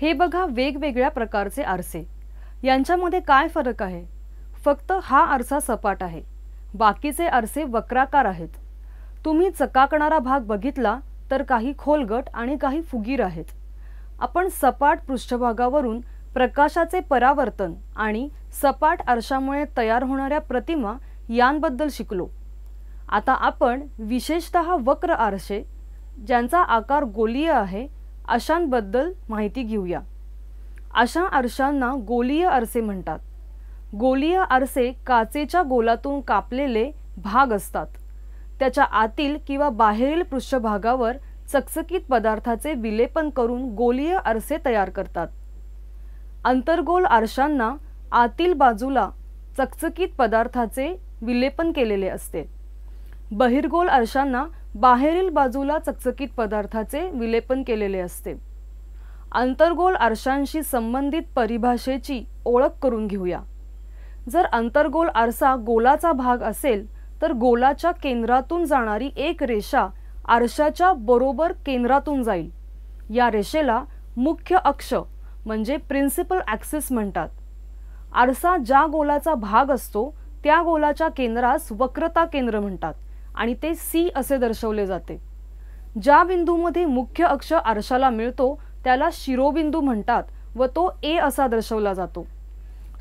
हे बघा वेगवेगळ्या प्रकारचे आरसे यांच्यामध्ये काय फरक आहे फक्त हा आरसा सपाट आहे बाकीचे आरसे वक्राकार आहेत तुम्ही चकाकणारा भाग बघितला तर काही खोलगट आणि काही फुगीर आहेत आपण सपाट पृष्ठभागावरून प्रकाशाचे परावर्तन आणि सपाट आरशामुळे तयार होणाऱ्या प्रतिमा यांबद्दल शिकलो आता आपण विशेषत वक्र आरसे ज्यांचा आकार गोलीय आहे अशांबद्दल माहिती घेऊया अशा आरशांना गोलीय आरसे म्हणतात गोलीय आरसे काचेच्या गोलातून कापलेले भाग असतात त्याच्या आतील किंवा बाहेरील पृष्ठभागावर चकचकीत पदार्थाचे विलेपन करून गोलीय आरसे तयार करतात अंतर्गोल आरशांना आतील बाजूला चकचकीत पदार्थाचे विलेपन केलेले असते बहिर्गोल आरशांना बाहेरील बाजूला चकचकीत पदार्थाचे विलेपन केलेले असते अंतर्गोल आरशांशी संबंधित परिभाषेची ओळख करून घेऊया जर अंतर्गोल आरसा गोलाचा भाग असेल तर गोलाच्या केंद्रातून जाणारी एक रेषा आरशाच्या बरोबर केंद्रातून जाईल या रेषेला मुख्य अक्ष म्हणजे प्रिन्सिपल ॲक्सिस म्हणतात आरसा ज्या गोलाचा भाग असतो त्या गोलाच्या केंद्रास वक्रता केंद्र म्हणतात आणि ते सी असे दर्शवले जाते ज्या बिंदूमध्ये मुख्य अक्ष आरशाला मिळतो त्याला शिरोबिंदू म्हणतात व तो ए असा दर्शवला जातो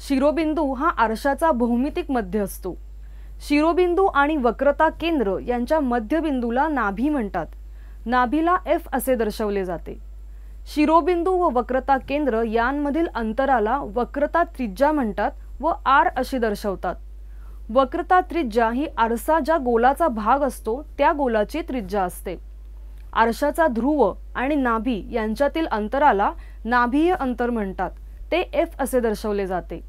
शिरोबिंदू हा आरशाचा भौमितिक मध्य असतो शिरोबिंदू आणि वक्रता केंद्र यांच्या मध्यबिंदूला नाभी म्हणतात नाभीला एफ असे दर्शवले जाते शिरोबिंदू व वक्रता केंद्र यांमधील अंतराला वक्रता त्रिज्या म्हणतात व आर अशी दर्शवतात वक्रता त्रिज्या ही आरसा ज्या गोलाचा भाग असतो त्या गोलाची त्रिज्या असते आरशाचा ध्रुव आणि नाभी यांच्यातील अंतराला नाभीय अंतर म्हणतात ते एफ असे दर्शवले जाते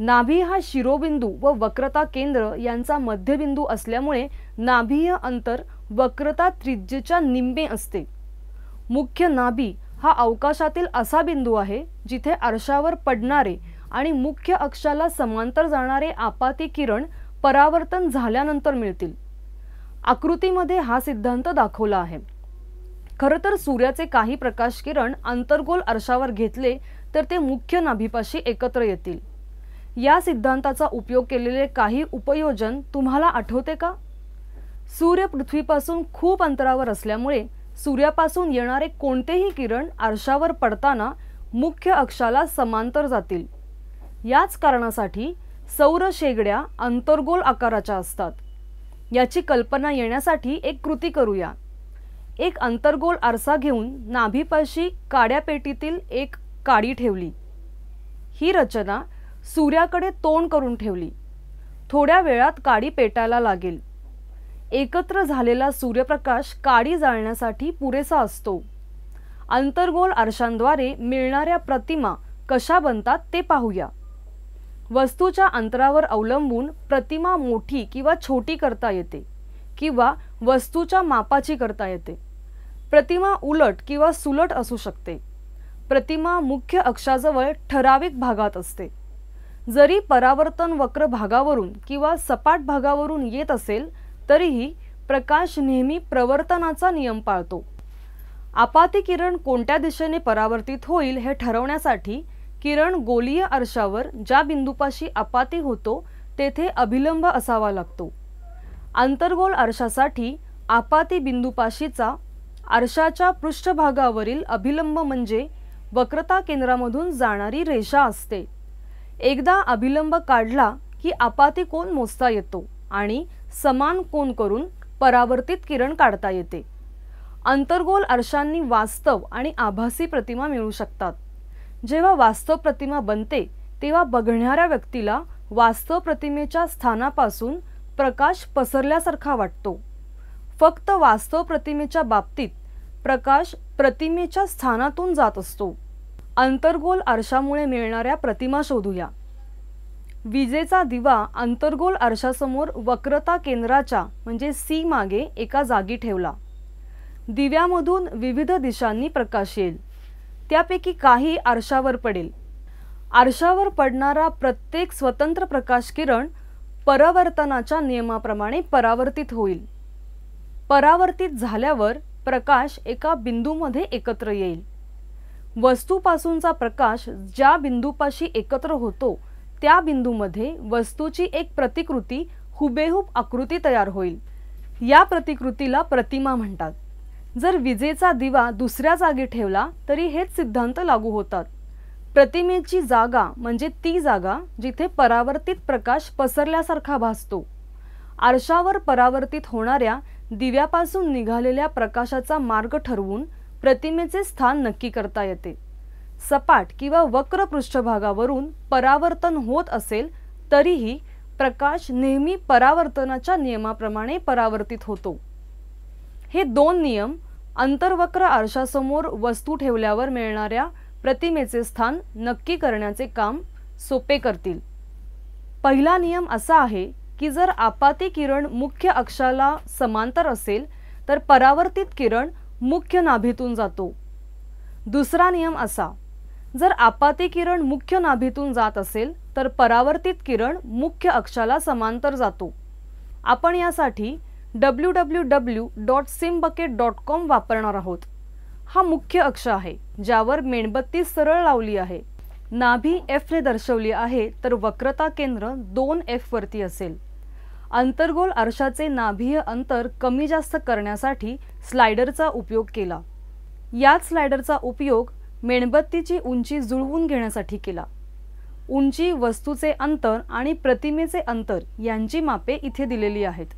नाभी हा शिरोबिंदू व वक्रता केंद्र यांचा मध्यबिंदू असल्यामुळे नाभीय अंतर वक्रता त्रिज्येच्या निंबे असते मुख्य नाभी हा अवकाशातील असा बिंदू आहे जिथे आरशावर पडणारे आणि मुख्य अक्षाला समांतर जाणारे आपाती किरण परावर्तन झाल्यानंतर मिळतील आकृतीमध्ये हा सिद्धांत दाखवला आहे खरं तर सूर्याचे काही प्रकाश किरण अंतर्गोल अर्शावर घेतले तर ते मुख्य नाभीपाशी एकत्र येतील या सिद्धांताचा उपयोग केलेले काही उपयोजन तुम्हाला आठवते का सूर्य पृथ्वीपासून खूप अंतरावर असल्यामुळे सूर्यापासून येणारे कोणतेही किरण आरशावर पडताना मुख्य अक्षाला समांतर जातील याच कारणासाठी सौर शेगड्या आंतरगोल आकाराच्या असतात याची कल्पना येण्यासाठी एक कृती करूया एक अंतर्गोल आरसा घेऊन नाभीपाशी काड्या पेटीतील एक काडी ठेवली ही रचना सूर्याकडे तोंड करून ठेवली थोड्या वेळात काडी पेटायला लागेल एकत्र झालेला सूर्यप्रकाश काडी जाळण्यासाठी पुरेसा असतो अंतर्गोल आरशांद्वारे मिळणाऱ्या प्रतिमा कशा बनतात ते पाहूया वस्तूच्या अंतरावर अवलंबून प्रतिमा मोठी किंवा छोटी करता येते किंवा वस्तूच्या मापाची करता येते प्रतिमा उलट किंवा सुलट असू शकते प्रतिमा मुख्य अक्षाजवळ ठराविक भागात असते जरी परावर्तन वक्र भागावरून किंवा सपाट भागावरून येत असेल तरीही प्रकाश नेहमी प्रवर्तनाचा नियम पाळतो आपाती किरण कोणत्या दिशेने परावर्तित होईल हे ठरवण्यासाठी किरण गोलीय आरशावर ज्या बिंदूपाशी आपाती होतो तेथे अभिलंब असावा लागतो आंतरगोल आरशासाठी आपाती बिंदूपाशीचा आरशाच्या पृष्ठभागावरील अभिलंब म्हणजे वक्रता केंद्रामधून जाणारी रेषा असते एकदा अभिलंब काढला की आपाती कोण मोजता येतो आणि समान कोण करून परावर्तित किरण काढता येते अंतर्गोल आरशांनी वास्तव आणि आभासी प्रतिमा मिळू शकतात जेव्हा वास्तव प्रतिमा बनते तेव्हा बघणाऱ्या व्यक्तीला वास्तव प्रतिमेच्या स्थानापासून प्रकाश पसरल्यासारखा वाटतो फक्त वास्तव प्रतिमेच्या बाबतीत प्रकाश प्रतिमेच्या स्थानातून जात असतो अंतर्गोल आरशामुळे मिळणाऱ्या प्रतिमा शोधूया विजेचा दिवा अंतर्गोल आरशासमोर वक्रता केंद्राच्या म्हणजे सी मागे एका जागी ठेवला दिव्यामधून विविध दिशांनी प्रकाश येईल त्यापैकी काही आरशावर पडेल आरशावर पडणारा प्रत्येक स्वतंत्र प्रकाश किरण परावर्तनाच्या नियमाप्रमाणे परावर्तित होईल परावर्तित झाल्यावर प्रकाश एका बिंदूमध्ये एकत्र येईल वस्तूपासूनचा प्रकाश ज्या बिंदूपाशी एकत्र होतो त्या बिंदूमध्ये वस्तूची एक प्रतिकृती हुबेहूब आकृती तयार होईल या प्रतिकृतीला प्रतिमा म्हणतात जर विजेचा दिवा दुसऱ्या जागी ठेवला तरी हेच सिद्धांत लागू होतात प्रतिमेची जागा म्हणजे ती जागा जिथे परावर्तित प्रकाश पसरल्यासारखा भासतो आरशावर परावर्तित होणाऱ्या दिव्यापासून निघालेल्या प्रकाशाचा मार्ग ठरवून प्रतिमेचे स्थान नक्की करता येते सपाट किंवा वक्र पृष्ठभागावरून परावर्तन होत असेल तरीही प्रकाश नेहमी परावर्तनाच्या नियमाप्रमाणे परावर्तित होतो हे दोन नियम अंतर्वक्र आरशासमोर वस्तू ठेवल्यावर मिळणाऱ्या प्रतिमेचे स्थान नक्की करण्याचे काम सोपे करतील पहिला नियम असा आहे की जर आपाती किरण मुख्य अक्षाला समांतर असेल तर परावर्तित किरण मुख्य नाभीतून जातो दुसरा नियम असा जर आपाती किरण मुख्य नाभीतून जात असेल तर परावर्तित किरण मुख्य अक्षाला समांतर जातो आपण यासाठी W W W dot sim dot com वापरणार आहोत हा मुख्य अक्ष आहे ज्यावर मेणबत्ती सरळ लावली आहे नाभी एफने दर्शवली आहे तर वक्रता केंद्र दोन एफवरती असेल अंतर्गोल आरशाचे नाभीय अंतर कमी जास्त करण्यासाठी स्लायडरचा उपयोग केला याच स्लायडरचा उपयोग मेणबत्तीची उंची जुळवून घेण्यासाठी केला उंची वस्तूचे अंतर आणि प्रतिमेचे अंतर यांची मापे इथे दिलेली आहेत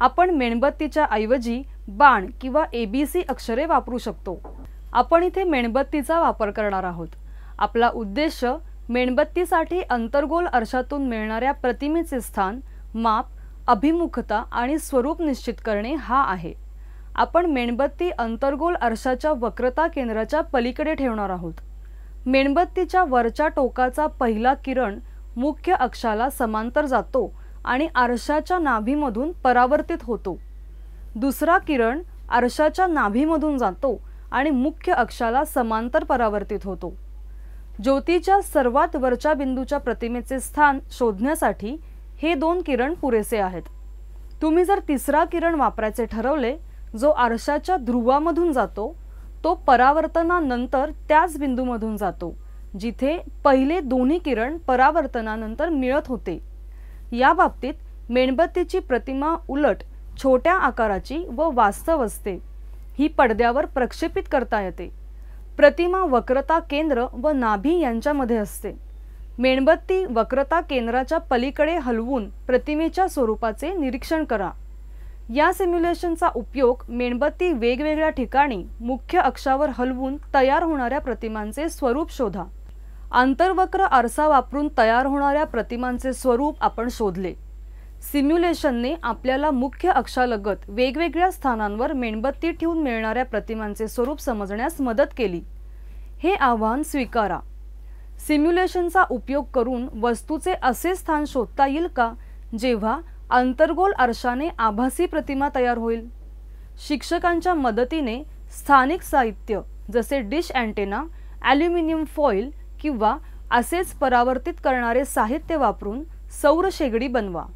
आपण मेणबत्तीच्या ऐवजी बाण किंवा ए बी सी अक्षरे वापरू शकतो आपण इथे मेणबत्तीचा वापर करणार आहोत आपला उद्देश मेणबत्तीसाठी अंतर्गोल अर्शातून मिळणाऱ्या प्रतिमेचे स्थान माप अभिमुखता आणि स्वरूप निश्चित करणे हा आहे आपण मेणबत्ती अंतर्गोल अर्शाच्या वक्रता केंद्राच्या पलीकडे ठेवणार आहोत मेणबत्तीच्या वरच्या टोकाचा पहिला किरण मुख्य अक्षाला समांतर जातो आणि आरशाच्या नाभीमधून परावर्तित होतो दुसरा किरण आरशाच्या नाभीमधून जातो आणि मुख्य अक्षाला समांतर परावर्तित होतो ज्योतीच्या सर्वात वरच्या बिंदूच्या प्रतिमेचे स्थान शोधण्यासाठी हे दोन किरण पुरेसे आहेत तुम्ही जर तिसरा किरण वापरायचे ठरवले जो आरशाच्या ध्रुवामधून जातो तो परावर्तनानंतर त्याच बिंदूमधून जातो जिथे पहिले दोन्ही किरण परावर्तनानंतर मिळत होते या बाबतीत मेणबत्तीची प्रतिमा उलट छोट्या आकाराची व वास्तव असते ही पडद्यावर प्रक्षेपित करता येते प्रतिमा वक्रता केंद्र व नाभी यांच्यामध्ये असते मेणबत्ती वक्रता केंद्राच्या पलीकडे हलवून प्रतिमेच्या स्वरूपाचे निरीक्षण करा या सिम्युलेशनचा उपयोग मेणबत्ती वेगवेगळ्या ठिकाणी मुख्य अक्षावर हलवून तयार होणाऱ्या प्रतिमांचे स्वरूप शोधा आंतरवक्र आरसा वापरून तयार होणाऱ्या प्रतिमांचे स्वरूप आपण शोधले सिम्युलेशनने आपल्याला मुख्य अक्षालगत वेगवेगळ्या स्थानांवर मेणबत्ती ठेवून मिळणाऱ्या प्रतिमांचे स्वरूप समजण्यास मदत केली हे आव्हान स्वीकारा सिम्युलेशनचा उपयोग करून वस्तूचे असे स्थान शोधता येईल का जेव्हा अंतर्गोल आरशाने आभासी प्रतिमा तयार होईल शिक्षकांच्या मदतीने स्थानिक साहित्य जसे डिश अँटेना ॲल्युमिनियम फॉईल किंवा असेच परावर्तित करणारे साहित्य वापरून सौर शेगडी बनवा